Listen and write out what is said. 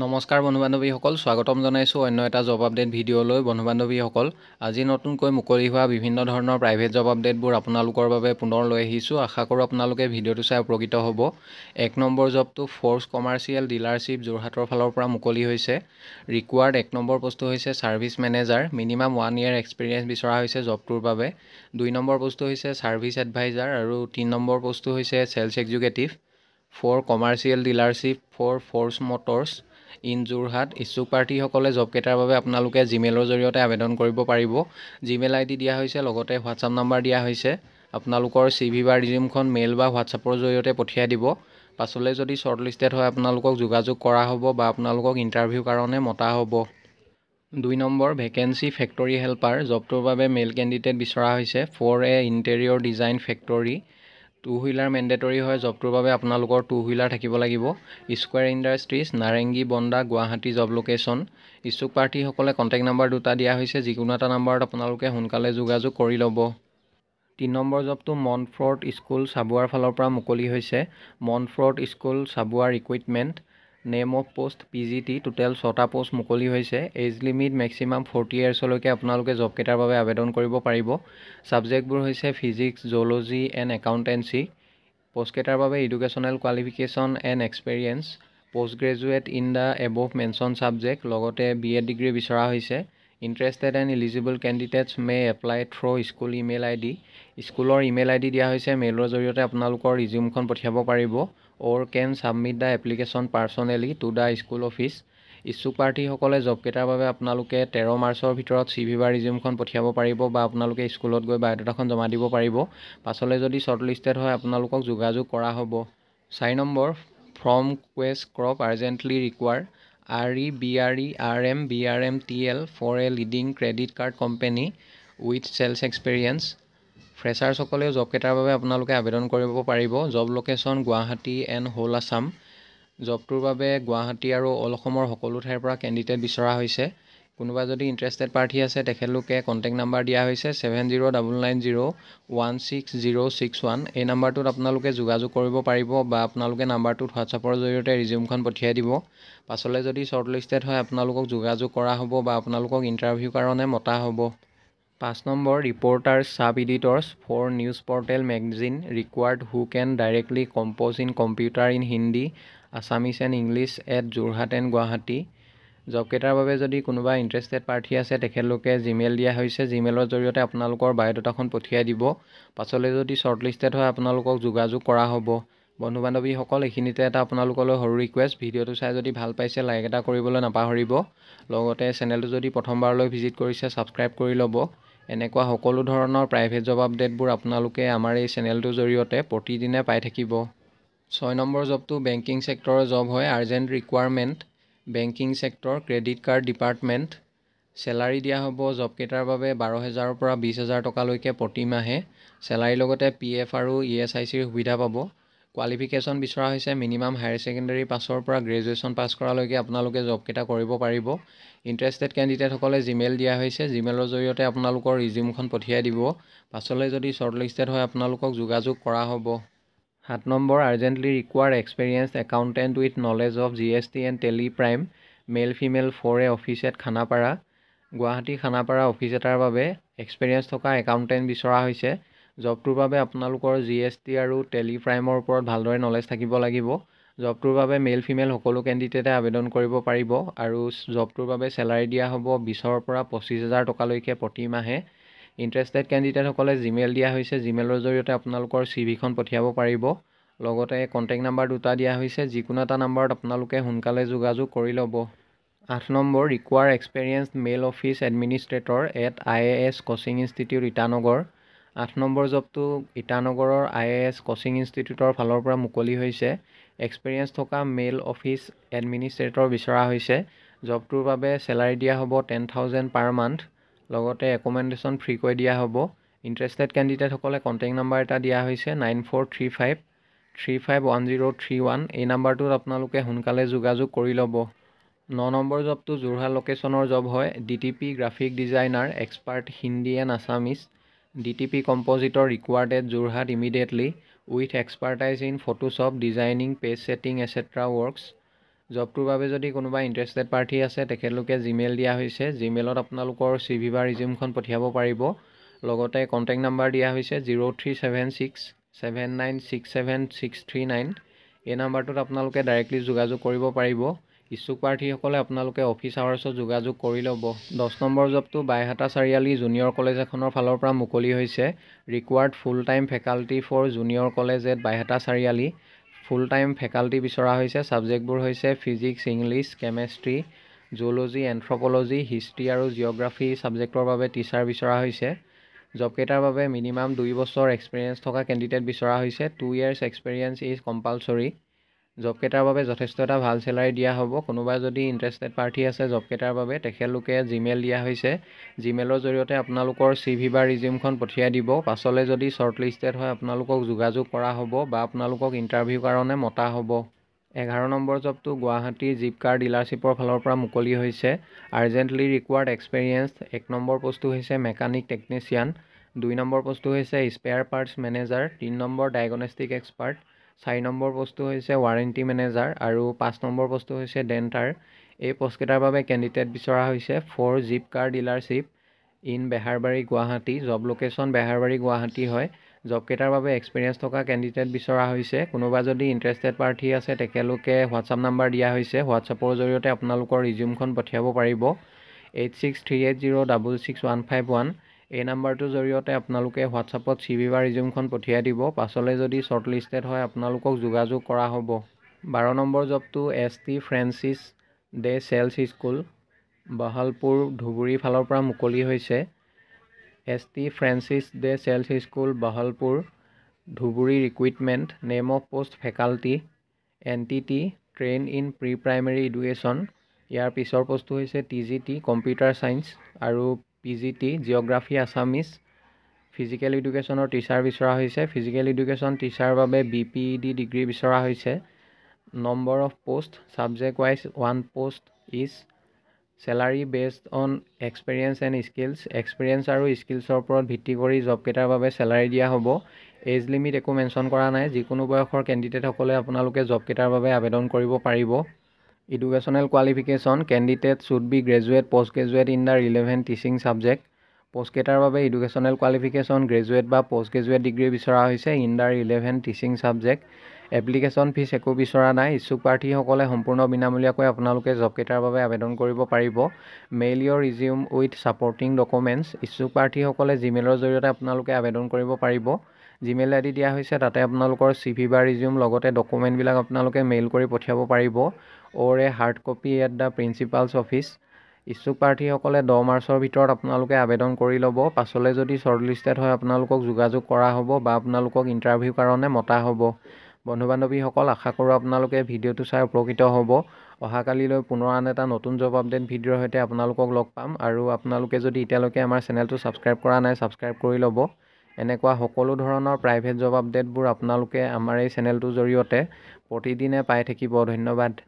নমস্কাৰ বন্ধু বান্ধৱীসকল স্বাগতম জনাইছোঁ অন্য এটা জব আপডেট ভিডিঅ'লৈ বন্ধু বান্ধৱীসকল আজি নতুনকৈ মুকলি হোৱা বিভিন্ন ধৰণৰ প্ৰাইভেট জব আপডেটবোৰ আপোনালোকৰ বাবে পুনৰ লৈ আহিছোঁ আশা কৰোঁ আপোনালোকে ভিডিঅ'টো চাই উপকৃত হ'ব এক নম্বৰ জবটো ফ'ৰ্চ কমাৰ্চিয়েল ডিলাৰশ্বিপ যোৰহাটৰ ফালৰ পৰা মুকলি হৈছে ৰিকুৱাৰ্ড এক নম্বৰ বস্তু হৈছে service manager minimum one year experience বিচৰা হৈছে জবটোৰ বাবে দুই নম্বৰ বস্তু হৈছে ছাৰ্ভিচ এডভাইজাৰ আৰু তিনি নম্বৰ বস্তু হৈছে sales executive for commercial dealership for Force Motors in Jorhat ইচ্ছুক প্ৰাৰ্থীসকলে জবকেইটাৰ বাবে আপোনালোকে জিমেইলৰ জৰিয়তে আবেদন কৰিব পাৰিব জিমেইল আই ডি দিয়া হৈছে লগতে হোৱাটছআপ নাম্বাৰ দিয়া হৈছে আপোনালোকৰ চি ভি বা ৰিজিউমখন মেইল বা হোৱাটছআপৰ জৰিয়তে পঠিয়াই দিব পাছলৈ যদি শ্বৰ্ট লিষ্টেড হয় আপোনালোকক যোগাযোগ কৰা হ'ব বা আপোনালোকক ইণ্টাৰভিউ কাৰণে মতা হ'ব দুই নম্বৰ ভেকেঞ্চি ফেক্টৰী হেল্পাৰ জবটোৰ বাবে মেইল কেণ্ডিডেট বিচৰা হৈছে for a interior design factory two wheeler mandatory হয় জবটোৰ বাবে আপোনালোকৰ টু হুইলাৰ থাকিব লাগিব Square Industries Narengi Bonda Guwahati job location ইচ্ছুক প্ৰাৰ্থীসকলে কণ্টেক্ট নাম্বাৰ দুটা দিয়া হৈছে যিকোনো এটা নাম্বাৰত আপোনালোকে সোনকালে যোগাযোগ কৰি ল'ব তিনি নম্বৰ জবটো মনফ্ৰড স্কুল চাবুৱাৰ ফালৰ পৰা মুকলি হৈছে মনফ্ৰড স্কুল চাবুৱাৰ equipment name of post P G T total ছটা পোষ্ট মুকলি হৈছে এজ লিমিট মেক্সিমাম ফৰ্টি ইয়েৰ্ছলৈকে আপোনালোকে জবকেইটাৰ বাবে আবেদন কৰিব পাৰিব ছাবজেক্টবোৰ হৈছে ফিজিক্স জ'লজি এণ্ড একাউণ্টেঞ্চি পোষ্টকেইটাৰ বাবে educational qualification and experience post graduate in the above mention subject লগতে বি এড ডিগ্ৰী বিচৰা হৈছে interested and eligible candidates may apply through school email I D স্কুলৰ ইমেইল আই ডি দিয়া হৈছে মেইলৰ জৰিয়তে আপোনালোকৰ ৰিজিউমখন পঠিয়াব পাৰিব or can submit the application personally to the school office ইচ্ছুক প্ৰাৰ্থীসকলে জবকেইটাৰ বাবে আপোনালোকে তেৰ মাৰ্চৰ ভিতৰত চি ভি বা ৰিজিউমখন পঠিয়াব পাৰিব বা আপোনালোকে স্কুলত গৈ বায়'ডাটাখন জমা দিব পাৰিব পাছলৈ যদি শ্বৰ্ট লিষ্টেড হয় আপোনালোকক যোগাযোগ কৰা হ'ব চাৰি নম্বৰ from Quest Corp urgently require R E B R E R M B R M T L for a leading credit card company with sales experience ফ্ৰেছাৰ্ছসকলে জবকেইটাৰ বাবে আপোনালোকে আবেদন কৰিব পাৰিব job location Guwahati and whole Assam জবটোৰ বাবে গুৱাহাটী আৰু অল অসমৰ সকলো ঠাইৰ পৰা কেণ্ডিডেট বিচৰা হৈছে কোনোবা যদি ইণ্টাৰেষ্টেড প্ৰাৰ্থী আছে তেখেতলোকে কণ্টেক্ট নাম্বাৰ দিয়া হৈছে seven zero' double nine zero' one six zero' six one এই নাম্বাৰটোত আপোনালোকে যোগাযোগ কৰিব পাৰিব বা আপোনালোকে নাম্বাৰটোত হোৱাটছআপৰ জৰিয়তে ৰিজিউমখন পঠিয়াই দিব পাছলৈ যদি শ্বৰ্ট লিষ্টেড হয় আপোনালোকক যোগাযোগ কৰা হ'ব বা আপোনালোকক ইণ্টাৰভিউৰ কাৰণে মতা হ'ব পাঁচ নম্বৰ reporter sub editors for news portal magazine required who can directly compose in computer in Hindi Assamese and English at Jorhat and Guwahati জবকেইটাৰ বাবে যদি কোনোবা ইণ্টাৰেষ্টেড প্ৰাৰ্থী আছে তেখেতলোকে জিমেইল দিয়া হৈছে জিমেইলৰ জৰিয়তে আপোনালোকৰ বায়'ডাটাখন পঠিয়াই দিব পাছলৈ যদি শ্বৰ্ট লিষ্টেড হয় আপোনালোকক যোগাযোগ কৰা হ'ব বন্ধু বান্ধৱীসকল এইখিনিতে এটা আপোনালোকলৈ সৰু ৰিকুৱেষ্ট ভিডিঅ'টো চাই যদি ভাল পাইছে লাইক এটা কৰিবলৈ নাপাহৰিব লগতে চেনেলটো যদি প্ৰথমবাৰলৈ ভিজিট কৰিছে ছাবস্ক্ৰাইব কৰি ল'ব এনেকুৱা সকলো ধৰণৰ প্ৰাইভেট জব আপডেটবোৰ আপোনালোকে আমাৰ এই চেনেলটোৰ জৰিয়তে প্ৰতিদিনে পাই থাকিব ছয় নম্বৰ জবটো বেংকিং চেক্টৰৰ জব হয় urgent requirement banking sector credit card department salary দিয়া হ'ব জবকেইটাৰ বাবে বাৰ হেজাৰৰ পৰা বিছ হেজাৰ টকালৈকে প্ৰতিমাহে চেলাৰীৰ লগতে পি এফ আৰু ই এছ আই চিৰ সুবিধা পাব কোৱালিফিকেশ্যন বিচৰা হৈছে মিনিমাম হায়াৰ ছেকেণ্ডেৰী পাছৰ পৰা গ্ৰেজুৱেশ্যন পাছ কৰালৈকে আপোনালোকে জবকেইটা কৰিব পাৰিব ইণ্টাৰেষ্টেড কেণ্ডিডেটসকলে জিমেইল দিয়া হৈছে জিমেইলৰ জৰিয়তে আপোনালোকৰ ৰিজিউমখন পঠিয়াই দিব পাছলৈ যদি শ্বৰ্ট লিষ্টেড হয় আপোনালোকক যোগাযোগ কৰা হ'ব সাত নম্বৰ urgently required experience accountant with knowledge of G S T and Tally Prime male female for a office at Khanapara Guwahati Khanapara office এটাৰ বাবে এক্সপেৰিয়েঞ্চ থকা একাউণ্টেণ্ট বিচৰা হৈছে জবটোৰ বাবে আপোনালোকৰ জি এছ টি আৰু টেলিপ্ৰাইমৰ ওপৰত ভালদৰে নলেজ থাকিব লাগিব জবটোৰ বাবে মেল ফিমেল সকলো কেণ্ডিডেটে আবেদন কৰিব পাৰিব আৰু জবটোৰ বাবে চেলাৰী দিয়া হ'ব বিছৰ পৰা পঁচিছ হাজাৰ টকালৈকে প্ৰতি মাহে ইণ্টাৰেষ্টেড কেণ্ডিডেটসকলে জিমেইল দিয়া হৈছে জিমেইলৰ জৰিয়তে আপোনালোকৰ চি ভিখন পঠিয়াব পাৰিব লগতে কণ্টেক্ট নাম্বাৰ দুটা দিয়া হৈছে যিকোনো এটা নাম্বাৰত আপোনালোকে সোনকালে যোগাযোগ কৰি ল'ব আঠ নম্বৰ require experience male office administrator at I A S coaching institute Itanagar আঠ নম্বৰ জবটো ইটানগৰৰ আই এ এছ কচিং ইনষ্টিটিউটৰ ফালৰ পৰা মুকলি হৈছে এক্সপেৰিয়েঞ্চ থকা মেইল অফিচ এডমিনিষ্ট্ৰেটৰ বিচৰা হৈছে জবটোৰ বাবে চেলাৰী দিয়া হ'ব টেন থাউজেণ্ড পাৰ মান্থ লগতে একমেণ্ডেশ্যন ফ্ৰীকৈ দিয়া হ'ব ইণ্টাৰেষ্টেড কেণ্ডিডেটসকলে কণ্টেক্ট নাম্বাৰ এটা দিয়া হৈছে nine four three five three five one zero' three one এই নাম্বাৰটোত আপোনালোকে সোনকালে যোগাযোগ কৰি ল'ব ন নম্বৰ জবটো যোৰহাট লোকেশ্যনৰ জব হয় D T P graphic designer expert Hindi and Assamese D T P compositor required Jorhat immediately with expertise in Photoshop designing page setting etcetera works জবটোৰ বাবে যদি কোনোবা ইণ্টাৰেষ্টেড প্ৰাৰ্থী আছে তেখেতলোকে জিমেইল দিয়া হৈছে জিমেইলত আপোনালোকৰ চি ভি বা ৰিজিউমখন পঠিয়াব পাৰিব লগতে কণ্টেক্ট নাম্বাৰ দিয়া হৈছে zero' three seven six seven nine six seven six three nine এই নাম্বাৰটোত আপোনালোকে ডাইৰেক্টলি যোগাযোগ কৰিব পাৰিব ইচ্ছুক প্ৰাৰ্থীসকলে আপোনালোকে অফিচ আৱাৰ্ছত যোগাযোগ কৰি ল'ব দহ নম্বৰ জবটো বাইহাটা চাৰিআলি জুনিয়ৰ কলেজ এখনৰ ফালৰ পৰা মুকলি হৈছে required full time faculty for junior college at Baihata Chariali full time faculty বিচৰা হৈছে ছাবজেক্টবোৰ হৈছে physics English chemistry zoology anthropology history আৰু জিঅগ্ৰাফি ছাবজেক্টৰ বাবে টিচাৰ বিচৰা হৈছে জবকেইটাৰ বাবে মিনিমাম দুই বছৰ এক্সপেৰিয়েঞ্চ থকা কেণ্ডিডেট বিচৰা হৈছে two years experience is compulsory জবকেইটাৰ বাবে যথেষ্ট এটা ভাল চেলাৰী দিয়া হ'ব কোনোবা যদি ইণ্টাৰেষ্টেড প্ৰাৰ্থী আছে জবকেইটাৰ বাবে তেখেতলোকে জিমেইল দিয়া হৈছে জিমেইলৰ জৰিয়তে আপোনালোকৰ চি ভি বা ৰিজিউমখন পঠিয়াই দিব পাছলৈ যদি শ্বৰ্ট লিষ্টেড হয় আপোনালোকক যোগাযোগ কৰা হ'ব বা আপোনালোকক ইণ্টাৰভিউ কাৰণে মতা হ'ব এঘাৰ নম্বৰ জবটো গুৱাহাটী জিপকাৰ ডিলাৰশ্বিপৰ ফালৰ পৰা মুকলি হৈছে আৰ্জেণ্টলি ৰিকুৱাৰ্ড এক্সপেৰিয়েঞ্চ এক নম্বৰ পষ্টটো হৈছে মেকানিক টেকনিচিয়ান দুই নম্বৰ পষ্টটো হৈছে স্পেয়াৰ পাৰ্টছ মেনেজাৰ তিনি নম্বৰ ডায়েগনেষ্টিক এক্সপাৰ্ট চাৰি নম্বৰ বস্তু হৈছে ৱাৰেণ্টি মেনেজাৰ আৰু পাঁচ নম্বৰ বস্তু হৈছে ডেণ্টাৰ এই পষ্টকেইটাৰ বাবে কেণ্ডিডেট বিচৰা হৈছে for Jeep car dealership in Beharbari Guwahati job location Beharbari Guwahati হয় জবকেইটাৰ বাবে এক্সপেৰিয়েঞ্চ থকা কেণ্ডিডেট বিচৰা হৈছে কোনোবা যদি ইণ্টাৰেষ্টেড প্ৰাৰ্থী আছে তেখেতলোকে হোৱাটছআপ নাম্বাৰ দিয়া হৈছে হোৱাটছআপৰ জৰিয়তে আপোনালোকৰ ৰিজিউমখন পঠিয়াব পাৰিব eight six three eight zero' double six one five one এই নাম্বাৰটোৰ জৰিয়তে আপোনালোকে হোৱাটছআপত চি বি বা ৰিজিউমখন পঠিয়াই দিব পাছলৈ যদি শ্বৰ্ট লিষ্টেড হয় আপোনালোকক যোগাযোগ কৰা হ'ব বাৰ নম্বৰ জবটো S T Francis De Sales school Bahalpur Dhubri ফালৰ পৰা মুকলি হৈছে S T Francis De Sales school Bahalpur Dhubri recruitment name of post faculty N T T train in pre primary education ইয়াৰ পিছৰ প'ষ্টটো হৈছে T G T computer science আৰু P G T geography Assamese physical এডুকেশ্যনৰ টিচাৰ বিচৰা হৈছে ফিজিকেল এডুকেশ্যন টিচাৰৰ বাবে B P E D degree বিচৰা হৈছে number of post subject wise one post is salary based on experience and skills experience আৰু স্কিলছৰ ওপৰত ভিত্তি কৰি জবকেইটাৰ বাবে চেলাৰী দিয়া হ'ব এজ লিমিট একো মেনশ্যন কৰা নাই যিকোনো বয়সৰ কেণ্ডিডেটসকলে আপোনালোকে জবকেইটাৰ বাবে আবেদন কৰিব পাৰিব educational qualification candidate should be graduate post graduate in the relevant teaching subject পষ্টকেইটাৰ বাবে এডুকেশ্যনেল কোৱালিফিকেশ্যন গ্ৰেজুৱেট বা পষ্ট গ্ৰেজুৱেট ডিগ্ৰী বিচৰা হৈছে in the relevant teaching subject application fees একো বিচৰা নাই ইচ্ছুক প্ৰাৰ্থীসকলে সম্পূৰ্ণ বিনামূলীয়াকৈ আপোনালোকে জবকেইটাৰ বাবে আবেদন কৰিব পাৰিব mail your resume with supporting documents ইচ্ছুক প্ৰাৰ্থীসকলে জিমেইলৰ জৰিয়তে আপোনালোকে আবেদন কৰিব পাৰিব জিমেইল আই দিয়া হৈছে তাতে আপোনালোকৰ চি ভি বা ৰিজিউম লগতে ডকুমেণ্টবিলাক আপোনালোকে মেইল কৰি পঠিয়াব পাৰিব or a hard copy at the principal's office ইচ্ছুক প্ৰাৰ্থীসকলে দহ মাৰ্চৰ ভিতৰত আপোনালোকে আবেদন কৰি ল'ব পাছলৈ যদি শ্বৰ্ট লিষ্টেড হয় আপোনালোকক যোগাযোগ কৰা হ'ব বা আপোনালোকক ইণ্টাৰভিউ কাৰণে মতা হ'ব বন্ধু বান্ধৱীসকল আশা কৰোঁ আপোনালোকে ভিডিঅ'টো চাই উপকৃত হ'ব অহাকালিলৈ পুনৰ আন এটা নতুন জব আপডেট ভিডিঅ'ৰ সৈতে আপোনালোকক লগ পাম আৰু আপোনালোকে যদি এতিয়ালৈকে আমাৰ চেনেলটো ছাবস্ক্ৰাইব কৰা নাই ছাবস্ক্ৰাইব কৰি ল'ব এনেকুৱা সকলো ধৰণৰ প্ৰাইভেট জব আপডেটবোৰ আপোনালোকে আমাৰ এই চেনেলটোৰ জৰিয়তে প্ৰতিদিনে পাই থাকিব ধন্যবাদ